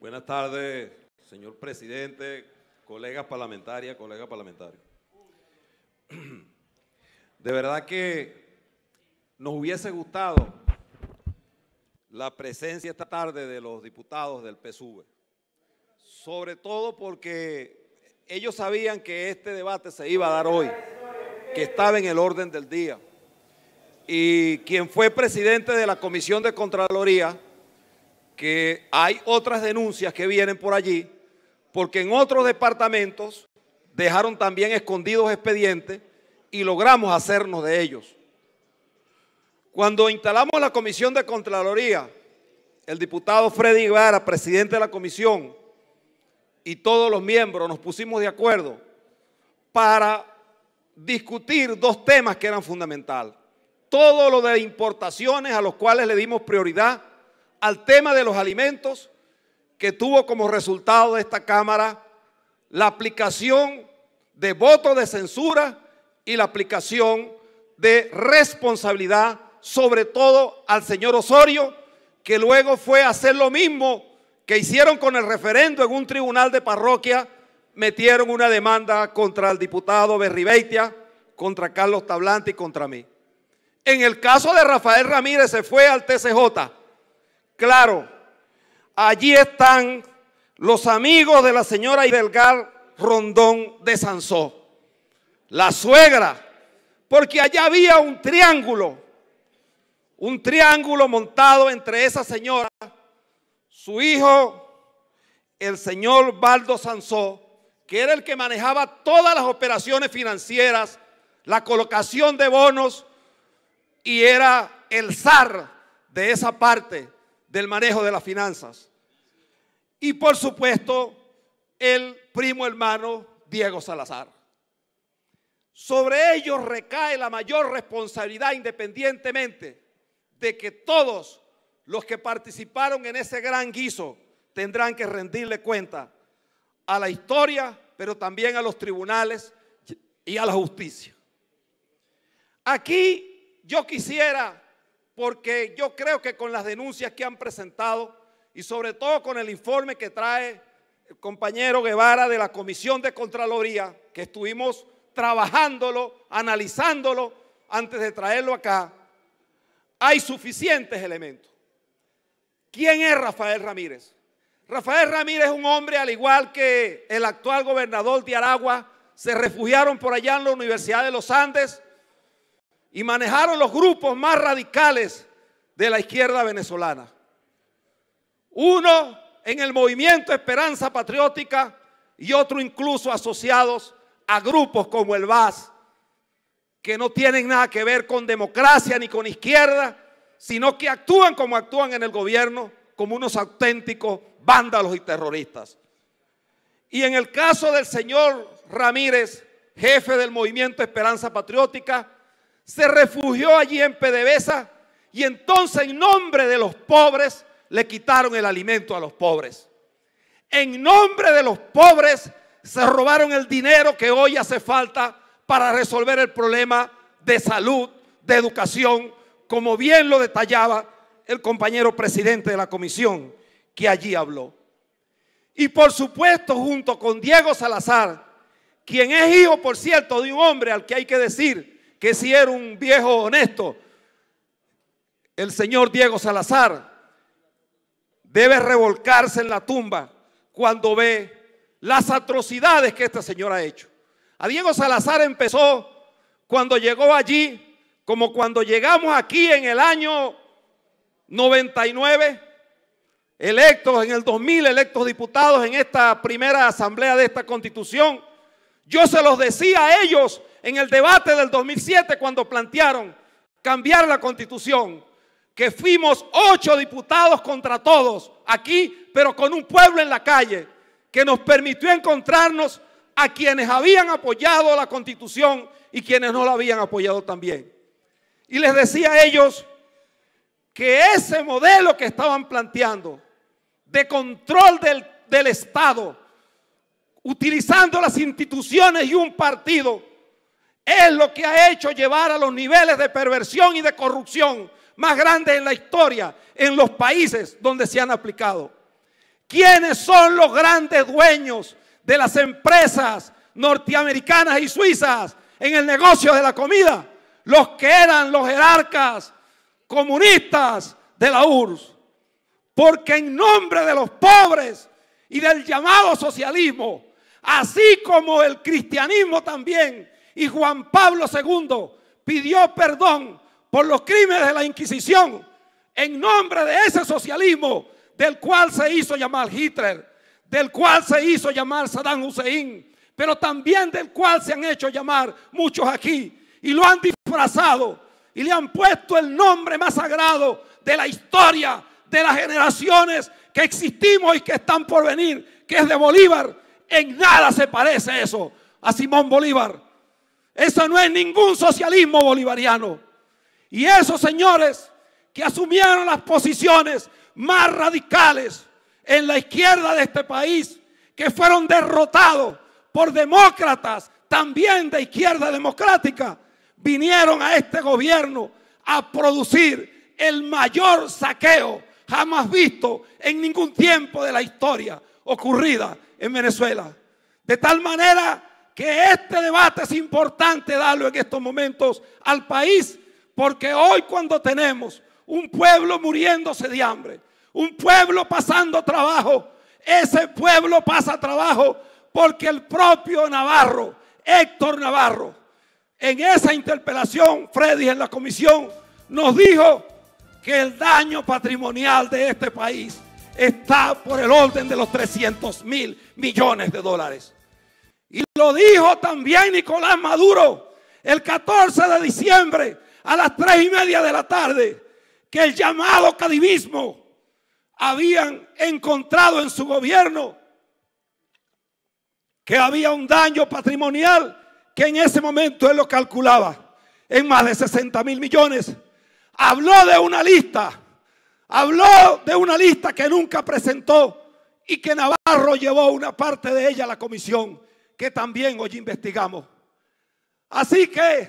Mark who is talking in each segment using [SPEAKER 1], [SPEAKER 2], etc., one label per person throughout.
[SPEAKER 1] Buenas tardes, señor presidente, colegas parlamentarias, colegas parlamentarios. De verdad que nos hubiese gustado la presencia esta tarde de los diputados del PSUV, sobre todo porque ellos sabían que este debate se iba a dar hoy, que estaba en el orden del día. Y quien fue presidente de la Comisión de Contraloría, que hay otras denuncias que vienen por allí, porque en otros departamentos dejaron también escondidos expedientes y logramos hacernos de ellos. Cuando instalamos la Comisión de Contraloría, el diputado Freddy Guevara, presidente de la comisión, y todos los miembros nos pusimos de acuerdo para discutir dos temas que eran fundamentales. Todo lo de importaciones a los cuales le dimos prioridad al tema de los alimentos que tuvo como resultado de esta Cámara la aplicación de voto de censura y la aplicación de responsabilidad, sobre todo al señor Osorio, que luego fue a hacer lo mismo que hicieron con el referendo en un tribunal de parroquia, metieron una demanda contra el diputado Berribeitia, contra Carlos Tablante y contra mí. En el caso de Rafael Ramírez se fue al TCJ claro. Allí están los amigos de la señora Idelgar Rondón de Sansó, la suegra, porque allá había un triángulo, un triángulo montado entre esa señora, su hijo, el señor Baldo Sansó, que era el que manejaba todas las operaciones financieras, la colocación de bonos, y era el zar de esa parte, del manejo de las finanzas. Y por supuesto, el primo hermano Diego Salazar. Sobre ellos recae la mayor responsabilidad independientemente de que todos los que participaron en ese gran guiso tendrán que rendirle cuenta a la historia, pero también a los tribunales y a la justicia. Aquí yo quisiera porque yo creo que con las denuncias que han presentado y sobre todo con el informe que trae el compañero Guevara de la Comisión de Contraloría, que estuvimos trabajándolo, analizándolo antes de traerlo acá, hay suficientes elementos. ¿Quién es Rafael Ramírez? Rafael Ramírez es un hombre, al igual que el actual gobernador de Aragua, se refugiaron por allá en la Universidad de los Andes y manejaron los grupos más radicales de la izquierda venezolana. Uno en el movimiento Esperanza Patriótica y otro incluso asociados a grupos como el VAS, que no tienen nada que ver con democracia ni con izquierda, sino que actúan como actúan en el gobierno, como unos auténticos vándalos y terroristas. Y en el caso del señor Ramírez, jefe del movimiento Esperanza Patriótica, se refugió allí en PDVSA y entonces en nombre de los pobres le quitaron el alimento a los pobres. En nombre de los pobres se robaron el dinero que hoy hace falta para resolver el problema de salud, de educación, como bien lo detallaba el compañero presidente de la comisión que allí habló. Y por supuesto junto con Diego Salazar, quien es hijo, por cierto, de un hombre al que hay que decir, que si era un viejo honesto, el señor Diego Salazar debe revolcarse en la tumba cuando ve las atrocidades que esta señora ha hecho. A Diego Salazar empezó cuando llegó allí, como cuando llegamos aquí en el año 99, electos en el 2000, electos diputados en esta primera asamblea de esta constitución. Yo se los decía a ellos en el debate del 2007 cuando plantearon cambiar la constitución, que fuimos ocho diputados contra todos aquí, pero con un pueblo en la calle, que nos permitió encontrarnos a quienes habían apoyado la constitución y quienes no la habían apoyado también. Y les decía a ellos que ese modelo que estaban planteando de control del, del Estado, utilizando las instituciones y un partido, es lo que ha hecho llevar a los niveles de perversión y de corrupción más grandes en la historia en los países donde se han aplicado. ¿Quiénes son los grandes dueños de las empresas norteamericanas y suizas en el negocio de la comida? Los que eran los jerarcas comunistas de la URSS. Porque en nombre de los pobres y del llamado socialismo, así como el cristianismo también, y Juan Pablo II pidió perdón por los crímenes de la Inquisición en nombre de ese socialismo del cual se hizo llamar Hitler, del cual se hizo llamar Saddam Hussein, pero también del cual se han hecho llamar muchos aquí y lo han disfrazado y le han puesto el nombre más sagrado de la historia de las generaciones que existimos y que están por venir, que es de Bolívar. En nada se parece eso a Simón Bolívar. Eso no es ningún socialismo bolivariano. Y esos señores que asumieron las posiciones más radicales en la izquierda de este país, que fueron derrotados por demócratas también de izquierda democrática, vinieron a este gobierno a producir el mayor saqueo jamás visto en ningún tiempo de la historia ocurrida en Venezuela. De tal manera que este debate es importante darlo en estos momentos al país, porque hoy cuando tenemos un pueblo muriéndose de hambre, un pueblo pasando trabajo, ese pueblo pasa trabajo porque el propio Navarro, Héctor Navarro, en esa interpelación, Freddy en la comisión, nos dijo que el daño patrimonial de este país está por el orden de los 300 mil millones de dólares. Y lo dijo también Nicolás Maduro el 14 de diciembre a las tres y media de la tarde, que el llamado cadivismo habían encontrado en su gobierno, que había un daño patrimonial que en ese momento él lo calculaba en más de 60 mil millones. Habló de una lista, habló de una lista que nunca presentó y que Navarro llevó una parte de ella a la comisión que también hoy investigamos. Así que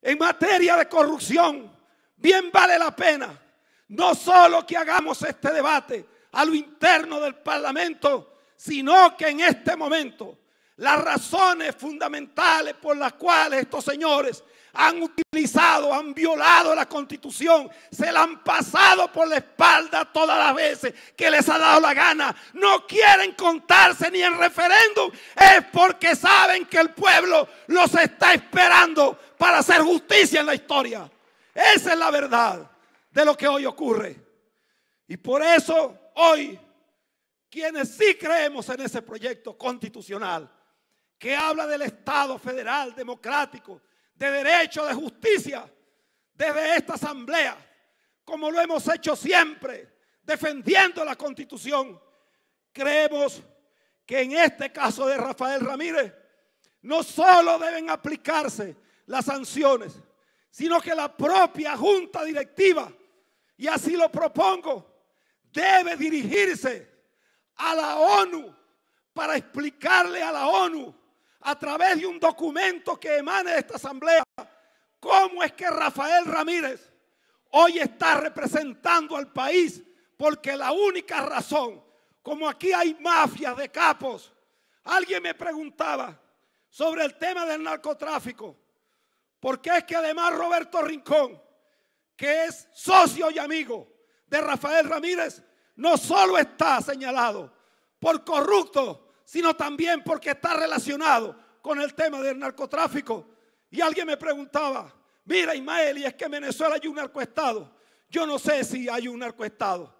[SPEAKER 1] en materia de corrupción, bien vale la pena no solo que hagamos este debate a lo interno del Parlamento, sino que en este momento las razones fundamentales por las cuales estos señores han utilizado, han violado la constitución, se la han pasado por la espalda todas las veces que les ha dado la gana, no quieren contarse ni en referéndum, es porque saben que el pueblo los está esperando para hacer justicia en la historia. Esa es la verdad de lo que hoy ocurre. Y por eso hoy, quienes sí creemos en ese proyecto constitucional, que habla del Estado federal, democrático, de derecho, de justicia, desde esta asamblea, como lo hemos hecho siempre, defendiendo la constitución, creemos que en este caso de Rafael Ramírez, no solo deben aplicarse las sanciones, sino que la propia junta directiva, y así lo propongo, debe dirigirse a la ONU para explicarle a la ONU a través de un documento que emane de esta asamblea, cómo es que Rafael Ramírez hoy está representando al país, porque la única razón, como aquí hay mafias de capos, alguien me preguntaba sobre el tema del narcotráfico, porque es que además Roberto Rincón, que es socio y amigo de Rafael Ramírez, no solo está señalado por corrupto, sino también porque está relacionado con el tema del narcotráfico. Y alguien me preguntaba, mira Ismael, y es que en Venezuela hay un narcoestado. Yo no sé si hay un narcoestado,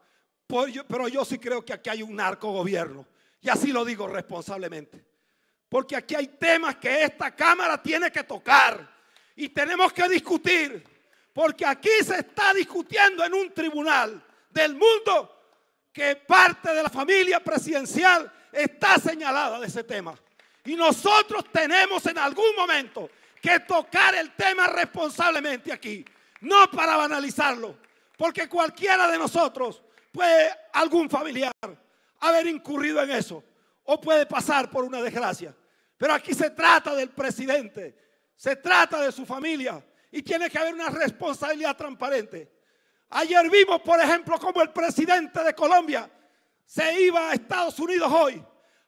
[SPEAKER 1] pero yo sí creo que aquí hay un narcogobierno. Y así lo digo responsablemente. Porque aquí hay temas que esta Cámara tiene que tocar y tenemos que discutir. Porque aquí se está discutiendo en un tribunal del mundo que parte de la familia presidencial está señalada de ese tema. Y nosotros tenemos en algún momento que tocar el tema responsablemente aquí, no para banalizarlo, porque cualquiera de nosotros puede, algún familiar, haber incurrido en eso o puede pasar por una desgracia. Pero aquí se trata del presidente, se trata de su familia y tiene que haber una responsabilidad transparente. Ayer vimos, por ejemplo, como el presidente de Colombia se iba a Estados Unidos hoy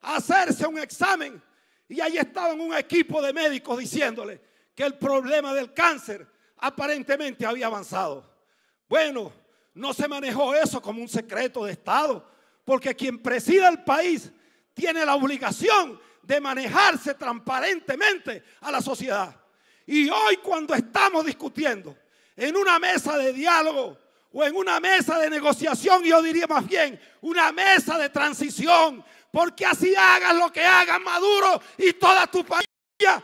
[SPEAKER 1] a hacerse un examen y ahí estaban un equipo de médicos diciéndole que el problema del cáncer aparentemente había avanzado. Bueno, no se manejó eso como un secreto de Estado, porque quien presida el país tiene la obligación de manejarse transparentemente a la sociedad. Y hoy cuando estamos discutiendo en una mesa de diálogo o en una mesa de negociación, yo diría más bien, una mesa de transición, porque así hagas lo que hagas, Maduro y toda tu familia,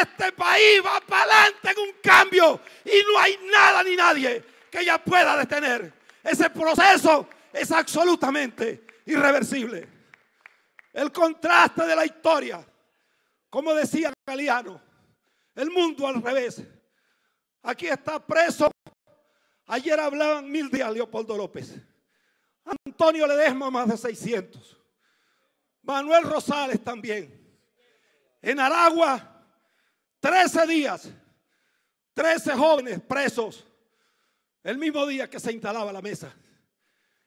[SPEAKER 1] este país va para adelante en un cambio y no hay nada ni nadie que ya pueda detener. Ese proceso es absolutamente irreversible. El contraste de la historia, como decía Galeano, el mundo al revés. Aquí está preso Ayer hablaban mil días Leopoldo López. Antonio Ledesma más de 600. Manuel Rosales también. En Aragua, 13 días, 13 jóvenes presos, el mismo día que se instalaba la mesa.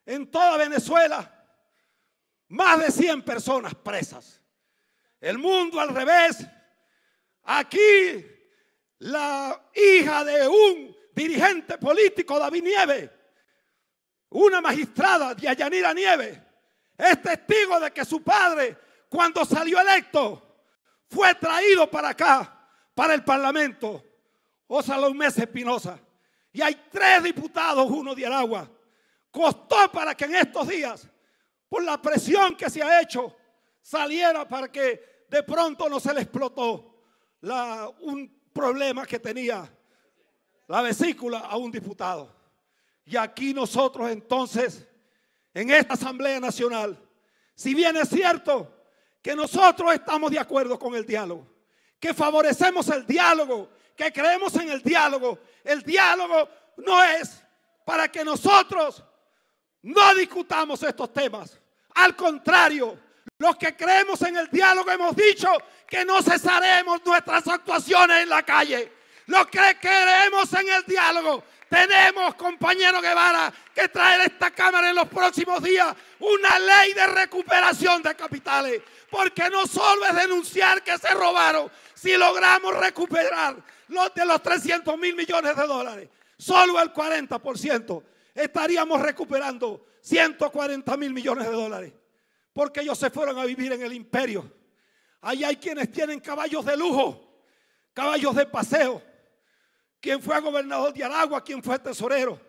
[SPEAKER 1] En toda Venezuela, más de 100 personas presas. El mundo al revés. Aquí, la hija de un dirigente político David Nieve, una magistrada de Ayanira Nieve, es testigo de que su padre, cuando salió electo, fue traído para acá, para el Parlamento, o oh, Mesa Espinosa. Y hay tres diputados, uno de Aragua. Costó para que en estos días, por la presión que se ha hecho, saliera para que de pronto no se le explotó un problema que tenía la vesícula a un diputado. Y aquí nosotros entonces, en esta Asamblea Nacional, si bien es cierto que nosotros estamos de acuerdo con el diálogo, que favorecemos el diálogo, que creemos en el diálogo, el diálogo no es para que nosotros no discutamos estos temas. Al contrario, los que creemos en el diálogo hemos dicho que no cesaremos nuestras actuaciones en la calle. Los que en el diálogo. Tenemos, compañero Guevara, que traer a esta Cámara en los próximos días una ley de recuperación de capitales. Porque no solo es denunciar que se robaron, si logramos recuperar los de los 300 mil millones de dólares, solo el 40% estaríamos recuperando 140 mil millones de dólares. Porque ellos se fueron a vivir en el imperio. Ahí hay quienes tienen caballos de lujo, caballos de paseo quien fue gobernador de Aragua, quien fue tesorero.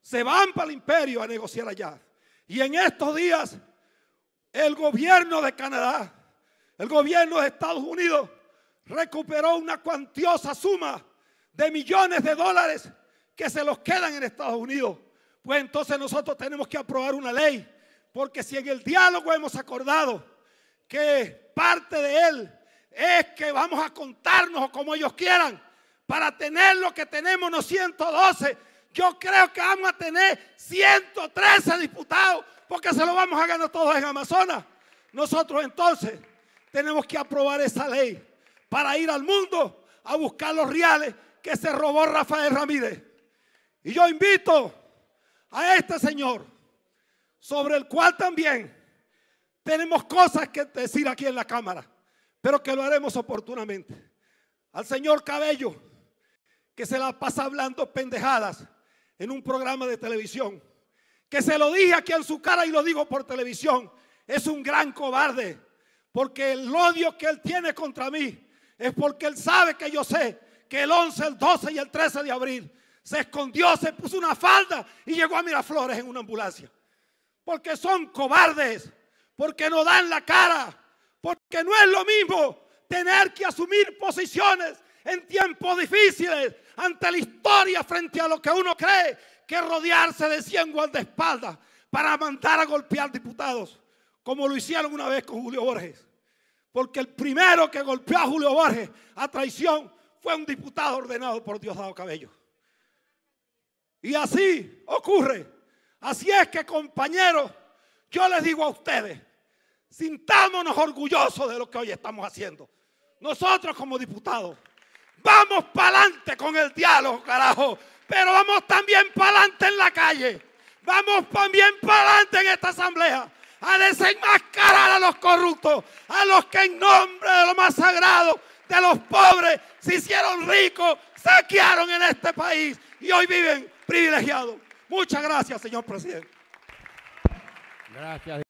[SPEAKER 1] Se van para el imperio a negociar allá. Y en estos días, el gobierno de Canadá, el gobierno de Estados Unidos, recuperó una cuantiosa suma de millones de dólares que se los quedan en Estados Unidos. Pues entonces nosotros tenemos que aprobar una ley, porque si en el diálogo hemos acordado que parte de él es que vamos a contarnos como ellos quieran, para tener lo que tenemos, no 112. Yo creo que vamos a tener 113 diputados porque se lo vamos a ganar todos en Amazonas. Nosotros entonces tenemos que aprobar esa ley para ir al mundo a buscar los reales que se robó Rafael Ramírez. Y yo invito a este señor, sobre el cual también tenemos cosas que decir aquí en la Cámara, pero que lo haremos oportunamente. Al señor Cabello, que se la pasa hablando pendejadas en un programa de televisión, que se lo dije aquí en su cara y lo digo por televisión, es un gran cobarde, porque el odio que él tiene contra mí es porque él sabe que yo sé que el 11, el 12 y el 13 de abril se escondió, se puso una falda y llegó a Miraflores en una ambulancia. Porque son cobardes, porque no dan la cara, porque no es lo mismo tener que asumir posiciones en tiempos difíciles ante la historia, frente a lo que uno cree que rodearse de 100 guardaespaldas para mandar a golpear diputados, como lo hicieron una vez con Julio Borges. Porque el primero que golpeó a Julio Borges a traición fue un diputado ordenado por Diosdado Cabello. Y así ocurre. Así es que, compañeros, yo les digo a ustedes, sintámonos orgullosos de lo que hoy estamos haciendo. Nosotros como diputados. Vamos para adelante con el diálogo, carajo. Pero vamos también para adelante en la calle. Vamos también para adelante en esta asamblea. A desenmascarar a los corruptos, a los que en nombre de lo más sagrado, de los pobres, se hicieron ricos, saquearon en este país y hoy viven privilegiados. Muchas gracias, señor presidente. Gracias.